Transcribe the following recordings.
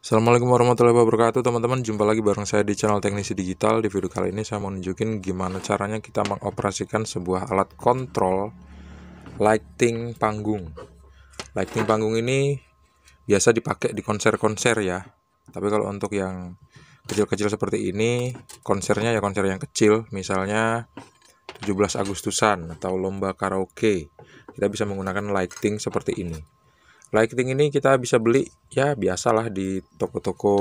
Assalamualaikum warahmatullahi wabarakatuh teman-teman Jumpa lagi bareng saya di channel teknisi digital Di video kali ini saya mau nunjukin gimana caranya kita mengoperasikan sebuah alat kontrol Lighting panggung Lighting panggung ini biasa dipakai di konser-konser ya Tapi kalau untuk yang kecil-kecil seperti ini Konsernya ya konser yang kecil Misalnya 17 Agustusan atau lomba karaoke Kita bisa menggunakan lighting seperti ini lighting ini kita bisa beli ya biasalah di toko-toko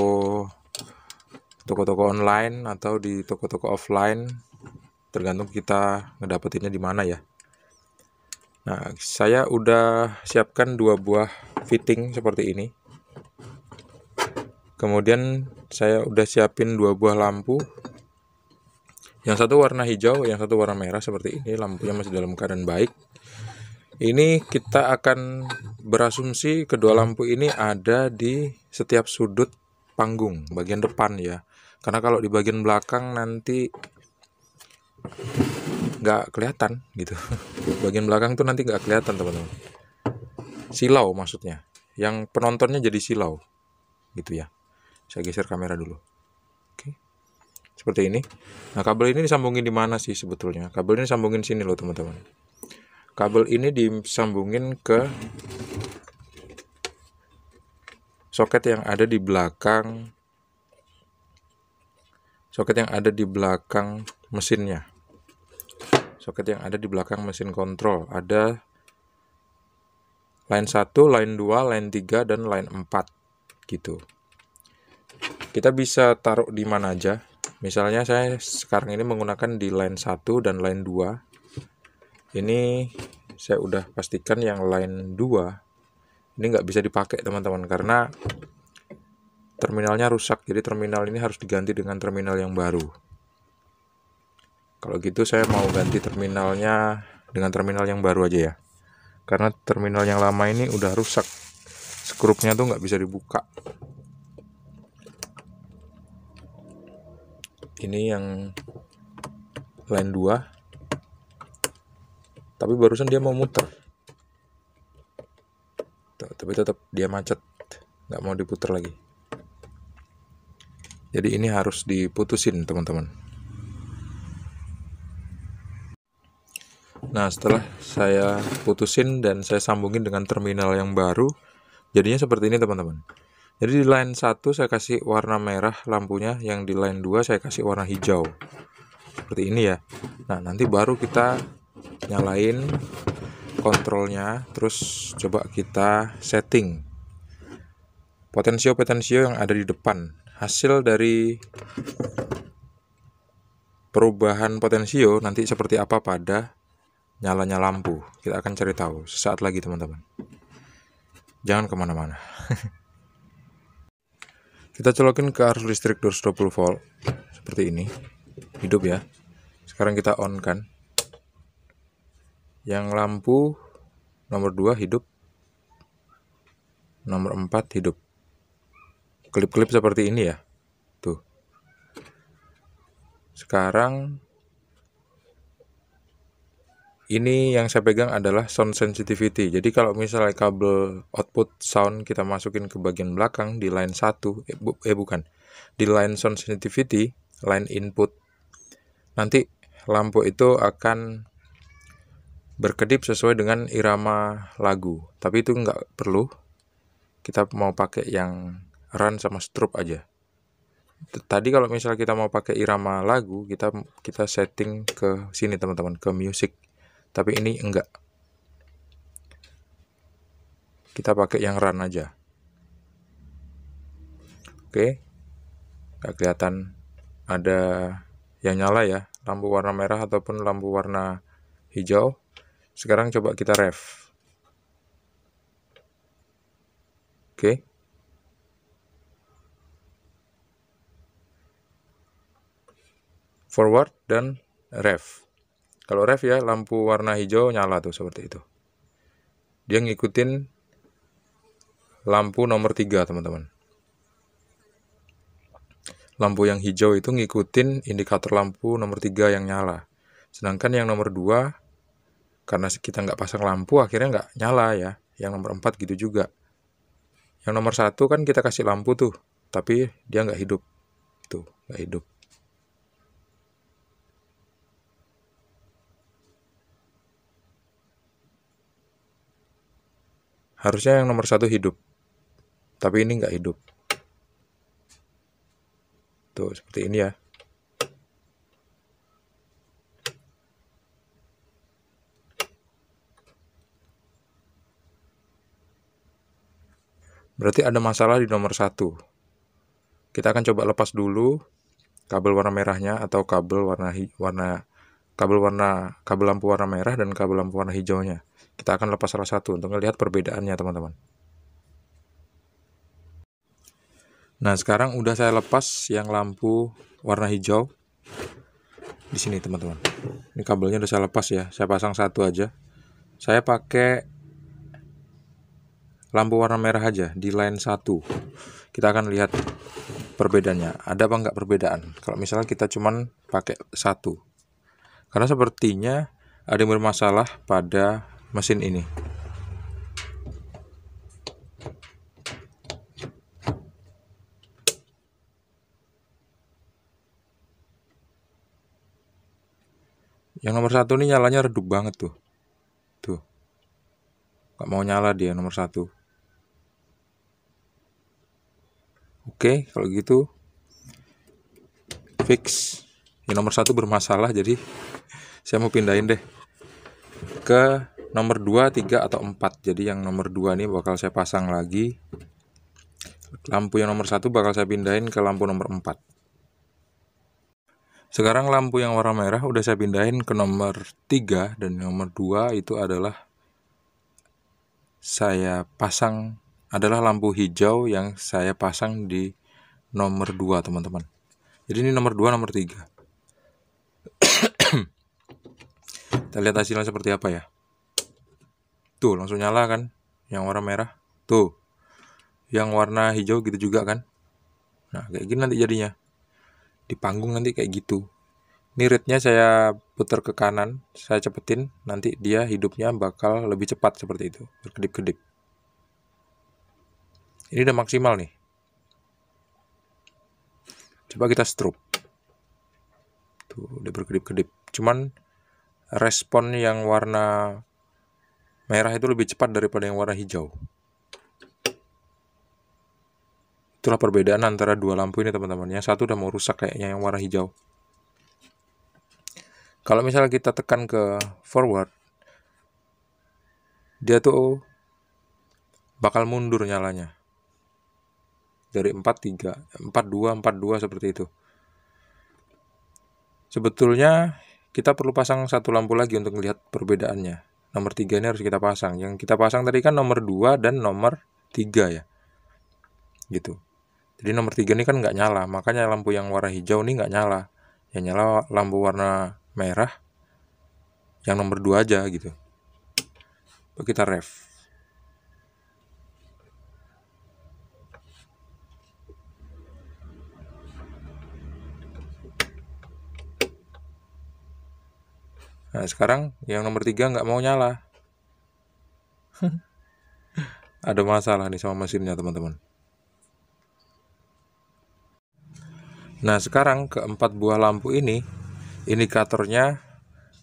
toko-toko online atau di toko-toko offline tergantung kita ngedapetinnya di mana ya Nah saya udah siapkan dua buah fitting seperti ini kemudian saya udah siapin dua buah lampu yang satu warna hijau yang satu warna merah seperti ini lampunya masih dalam keadaan baik ini kita akan berasumsi kedua hmm. lampu ini ada di setiap sudut panggung bagian depan ya karena kalau di bagian belakang nanti nggak kelihatan gitu bagian belakang tuh nanti nggak kelihatan teman-teman silau maksudnya yang penontonnya jadi silau gitu ya saya geser kamera dulu oke seperti ini nah kabel ini disambungin di mana sih sebetulnya kabel ini disambungin sini loh teman-teman kabel ini disambungin ke soket yang ada di belakang soket yang ada di belakang mesinnya soket yang ada di belakang mesin kontrol ada line satu line dua line tiga dan line empat gitu kita bisa taruh di mana aja misalnya saya sekarang ini menggunakan di line satu dan line dua ini saya udah pastikan yang lain dua ini nggak bisa dipakai teman-teman karena terminalnya rusak jadi terminal ini harus diganti dengan terminal yang baru kalau gitu saya mau ganti terminalnya dengan terminal yang baru aja ya karena terminal yang lama ini udah rusak skrupnya tuh nggak bisa dibuka ini yang lain dua tapi barusan dia mau muter Tuh, tapi tetap dia macet nggak mau diputar lagi jadi ini harus diputusin teman-teman nah setelah saya putusin dan saya sambungin dengan terminal yang baru jadinya seperti ini teman-teman jadi di line 1 saya kasih warna merah lampunya yang di line 2 saya kasih warna hijau seperti ini ya nah nanti baru kita nyalain kontrolnya terus coba kita setting potensio-potensio yang ada di depan hasil dari perubahan potensio nanti seperti apa pada nyalanya lampu kita akan cari tahu sesaat lagi teman-teman jangan kemana-mana kita colokin ke arus listrik 220 volt seperti ini hidup ya sekarang kita on kan yang lampu nomor 2 hidup nomor 4 hidup klip-klip seperti ini ya tuh sekarang ini yang saya pegang adalah sound sensitivity. Jadi kalau misalnya kabel output sound kita masukin ke bagian belakang di line 1, eh, bu, eh bukan, di line sound sensitivity, line input, nanti lampu itu akan berkedip sesuai dengan irama lagu. Tapi itu nggak perlu. Kita mau pakai yang run sama strobe aja. Tadi kalau misalnya kita mau pakai irama lagu, kita kita setting ke sini teman-teman, ke music. Tapi ini enggak. Kita pakai yang run aja. Oke. Nggak kelihatan ada yang nyala ya, lampu warna merah ataupun lampu warna hijau sekarang coba kita ref. Oke. Okay. Forward dan ref. Kalau ref ya lampu warna hijau nyala tuh seperti itu. Dia ngikutin lampu nomor 3 teman-teman. Lampu yang hijau itu ngikutin indikator lampu nomor 3 yang nyala. Sedangkan yang nomor 2 karena kita nggak pasang lampu akhirnya nggak nyala ya yang nomor empat gitu juga yang nomor satu kan kita kasih lampu tuh tapi dia nggak hidup tuh nggak hidup harusnya yang nomor satu hidup tapi ini nggak hidup tuh seperti ini ya Berarti ada masalah di nomor satu. Kita akan coba lepas dulu kabel warna merahnya atau kabel warna warna kabel warna kabel lampu warna merah dan kabel lampu warna hijaunya. Kita akan lepas salah satu untuk melihat perbedaannya, teman-teman. Nah, sekarang udah saya lepas yang lampu warna hijau di sini, teman-teman. Ini kabelnya udah saya lepas ya. Saya pasang satu aja. Saya pakai lampu warna merah aja di line 1 kita akan lihat perbedaannya ada apa enggak perbedaan kalau misalnya kita cuman pakai satu karena sepertinya ada yang bermasalah pada mesin ini yang nomor satu ini nyalanya redup banget tuh tuh nggak mau nyala dia nomor satu Oke, kalau gitu fix. Ini nomor satu bermasalah, jadi saya mau pindahin deh ke nomor 2, 3, atau 4. Jadi yang nomor 2 ini bakal saya pasang lagi. Lampu yang nomor satu bakal saya pindahin ke lampu nomor 4. Sekarang lampu yang warna merah udah saya pindahin ke nomor 3 dan nomor 2 itu adalah saya pasang adalah lampu hijau yang saya pasang di nomor 2 teman-teman jadi ini nomor 2 nomor 3 kita lihat hasilnya seperti apa ya tuh langsung nyala kan yang warna merah tuh yang warna hijau gitu juga kan nah kayak gini nanti jadinya di panggung nanti kayak gitu ini rate-nya saya putar ke kanan saya cepetin nanti dia hidupnya bakal lebih cepat seperti itu berkedip-kedip ini udah maksimal nih. Coba kita strobe. Tuh, udah berkedip-kedip. Cuman respon yang warna merah itu lebih cepat daripada yang warna hijau. Itulah perbedaan antara dua lampu ini teman-teman. Yang satu udah mau rusak kayaknya yang warna hijau. Kalau misalnya kita tekan ke forward, dia tuh bakal mundur nyalanya dari 4-3, 4-2, 4-2 seperti itu. Sebetulnya kita perlu pasang satu lampu lagi untuk melihat perbedaannya. Nomor 3 ini harus kita pasang. Yang kita pasang tadi kan nomor 2 dan nomor 3 ya. Gitu. Jadi nomor 3 ini kan nggak nyala, makanya lampu yang warna hijau ini nggak nyala. Yang nyala lampu warna merah, yang nomor 2 aja gitu. Lalu kita ref. Nah sekarang yang nomor tiga nggak mau nyala. Ada masalah nih sama mesinnya teman-teman. Nah sekarang keempat buah lampu ini indikatornya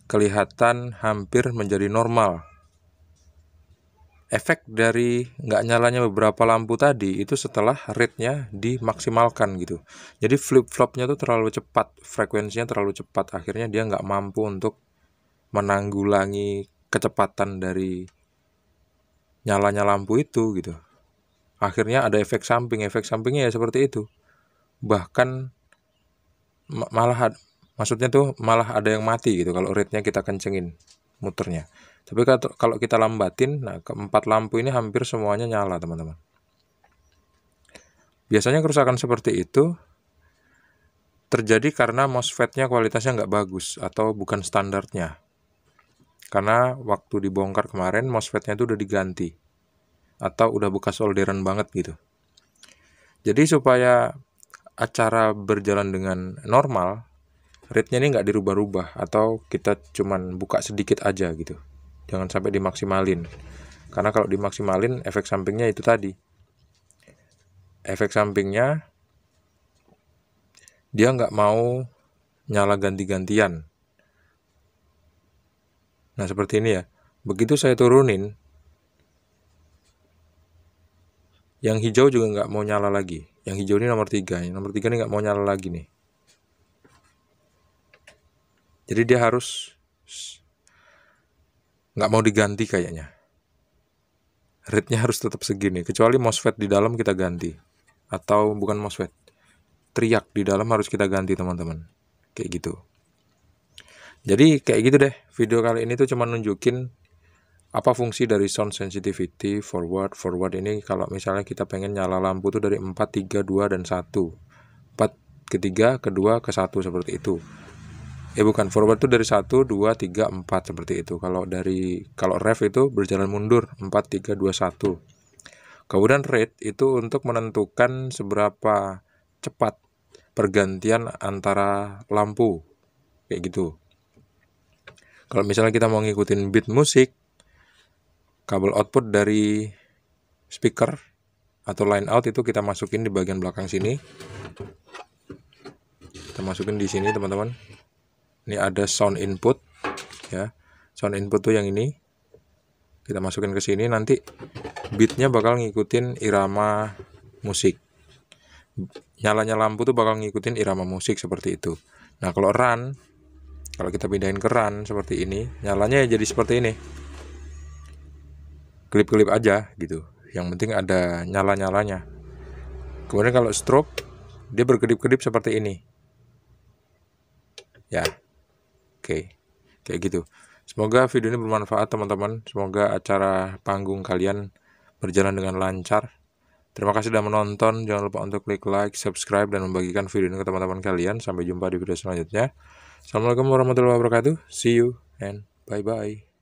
kelihatan hampir menjadi normal. Efek dari nggak nyalanya beberapa lampu tadi itu setelah rate-nya dimaksimalkan gitu. Jadi flip-flopnya tuh terlalu cepat, frekuensinya terlalu cepat, akhirnya dia nggak mampu untuk menanggulangi kecepatan dari nyalanya lampu itu gitu. Akhirnya ada efek samping, efek sampingnya ya seperti itu. Bahkan malah maksudnya tuh malah ada yang mati gitu kalau ritnya kita kencengin muternya. Tapi kalau kita lambatin, nah keempat lampu ini hampir semuanya nyala teman-teman. Biasanya kerusakan seperti itu terjadi karena MOSFET-nya kualitasnya nggak bagus atau bukan standarnya. Karena waktu dibongkar kemarin mosfetnya itu udah diganti atau udah bekas solderan banget gitu. Jadi supaya acara berjalan dengan normal, rate ini nggak dirubah-rubah atau kita cuman buka sedikit aja gitu. Jangan sampai dimaksimalin. Karena kalau dimaksimalin efek sampingnya itu tadi. Efek sampingnya dia nggak mau nyala ganti-gantian Nah, seperti ini ya. Begitu saya turunin, yang hijau juga nggak mau nyala lagi. Yang hijau ini nomor 3. Yang nomor 3 ini nggak mau nyala lagi nih. Jadi dia harus nggak mau diganti kayaknya. Rate-nya harus tetap segini. Kecuali MOSFET di dalam kita ganti. Atau bukan MOSFET. Teriak di dalam harus kita ganti teman-teman. Kayak gitu jadi kayak gitu deh video kali ini tuh cuma nunjukin apa fungsi dari sound sensitivity forward forward ini kalau misalnya kita pengen nyala lampu tuh dari 4 3 2 dan 1 4 ketiga kedua ke satu seperti itu eh bukan forward tuh dari 1 2 3 4 seperti itu kalau dari kalau ref itu berjalan mundur 4 3 2 1 kemudian rate itu untuk menentukan seberapa cepat pergantian antara lampu kayak gitu kalau misalnya kita mau ngikutin beat musik, kabel output dari speaker atau line out itu kita masukin di bagian belakang sini. Kita masukin di sini, teman-teman. Ini ada sound input ya. Sound input tuh yang ini. Kita masukin ke sini nanti beatnya bakal ngikutin irama musik. Nyalanya lampu tuh bakal ngikutin irama musik seperti itu. Nah, kalau run kalau kita pindahin keran seperti ini nyalanya jadi seperti ini klip-klip aja gitu yang penting ada nyala-nyalanya kemudian kalau strobe dia berkedip-kedip seperti ini ya oke kayak gitu semoga video ini bermanfaat teman-teman semoga acara panggung kalian berjalan dengan lancar Terima kasih sudah menonton. Jangan lupa untuk klik like, subscribe, dan membagikan video ini ke teman-teman kalian. Sampai jumpa di video selanjutnya. Assalamualaikum warahmatullahi wabarakatuh. See you and bye-bye.